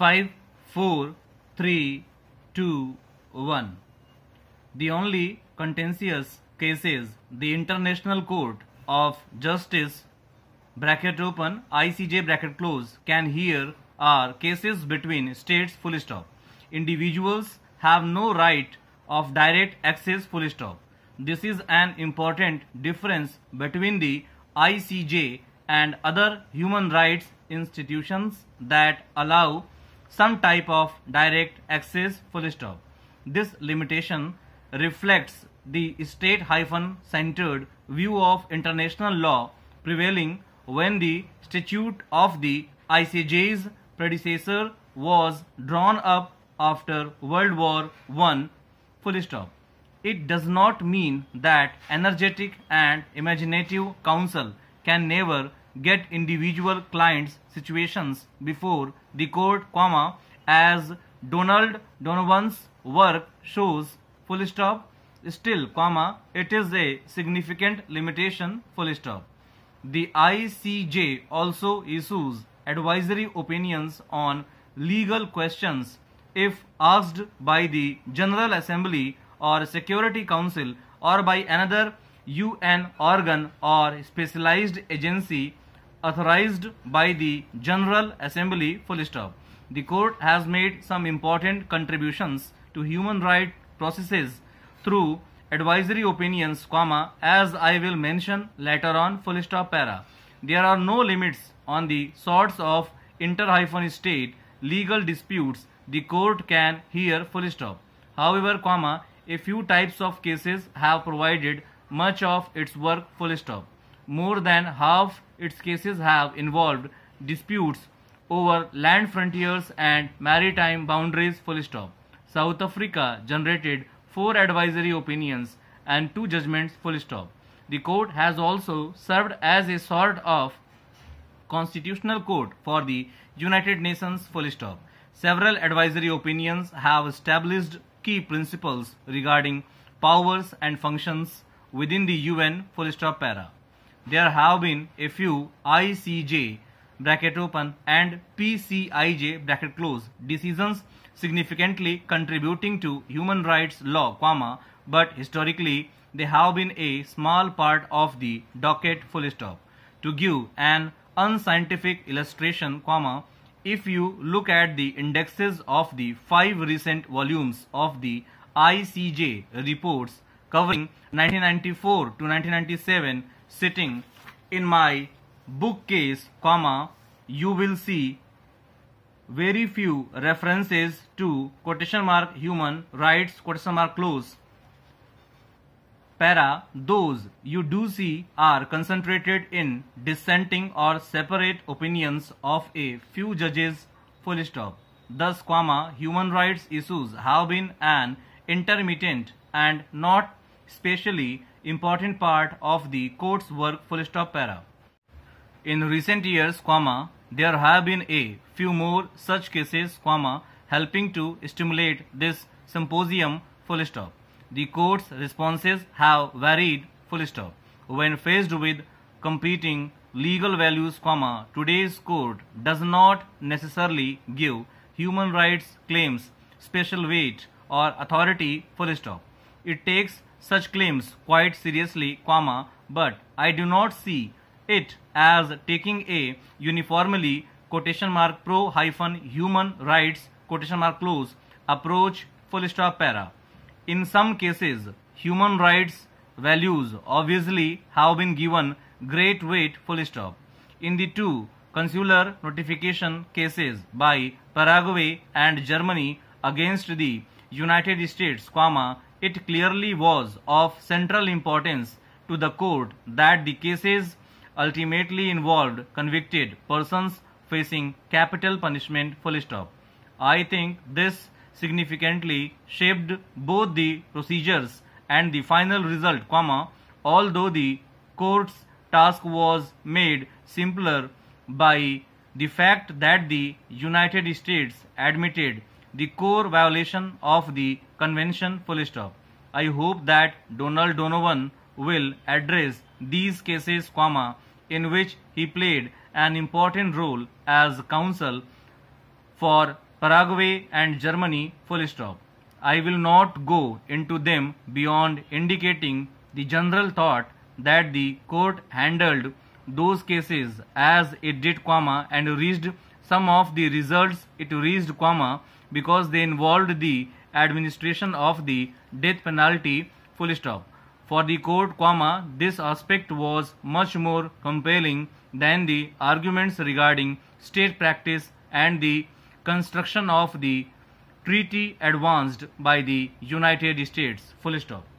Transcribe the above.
5, 4, 3, 2, 1. The only contentious cases the International Court of Justice bracket open ICJ bracket close can hear are cases between states full stop. Individuals have no right of direct access full stop. This is an important difference between the ICJ and other human rights institutions that allow some type of direct access full stop. This limitation reflects the state-centered view of international law prevailing when the statute of the ICJ's predecessor was drawn up after World War I. Full stop. It does not mean that energetic and imaginative counsel can never get individual clients situations before the court comma as Donald Donovan's work shows full stop still comma it is a significant limitation full stop the ICJ also issues advisory opinions on legal questions if asked by the General Assembly or Security Council or by another UN organ or specialized agency authorized by the General Assembly full stop. The court has made some important contributions to human right processes through advisory opinions, comma, as I will mention later on full stop para. There are no limits on the sorts of inter-state legal disputes the court can hear full stop. However, comma, a few types of cases have provided much of its work full stop more than half its cases have involved disputes over land frontiers and maritime boundaries full stop. South Africa generated four advisory opinions and two judgments full stop. The court has also served as a sort of constitutional court for the United Nations full stop. Several advisory opinions have established key principles regarding powers and functions within the UN full stop para there have been a few ICJ bracket open and PCIJ bracket close decisions significantly contributing to human rights law, comma, but historically they have been a small part of the docket full stop. To give an unscientific illustration, comma, if you look at the indexes of the five recent volumes of the ICJ reports covering 1994 to 1997, sitting in my bookcase, comma, you will see very few references to quotation mark human rights quotation mark close para those you do see are concentrated in dissenting or separate opinions of a few judges full stop thus comma human rights issues have been an intermittent and not specially important part of the court's work full stop para. In recent years, comma, there have been a few more such cases, comma, helping to stimulate this symposium full stop. The court's responses have varied full stop. When faced with competing legal values, comma, today's court does not necessarily give human rights claims special weight or authority full stop. It takes such claims quite seriously, comma, but I do not see it as taking a uniformly quotation mark pro hyphen human rights quotation mark close approach full stop para. In some cases, human rights values obviously have been given great weight full stop. In the two consular notification cases by Paraguay and Germany against the United States, comma, it clearly was of central importance to the court that the cases ultimately involved convicted persons facing capital punishment full stop. I think this significantly shaped both the procedures and the final result, comma, although the court's task was made simpler by the fact that the United States admitted the core violation of the convention full stop. I hope that Donald Donovan will address these cases, comma, in which he played an important role as counsel for Paraguay and Germany full stop. I will not go into them beyond indicating the general thought that the court handled those cases as it did comma and reached some of the results it reached comma because they involved the administration of the death penalty full stop. For the court, comma, this aspect was much more compelling than the arguments regarding state practice and the construction of the treaty advanced by the United States. Full stop.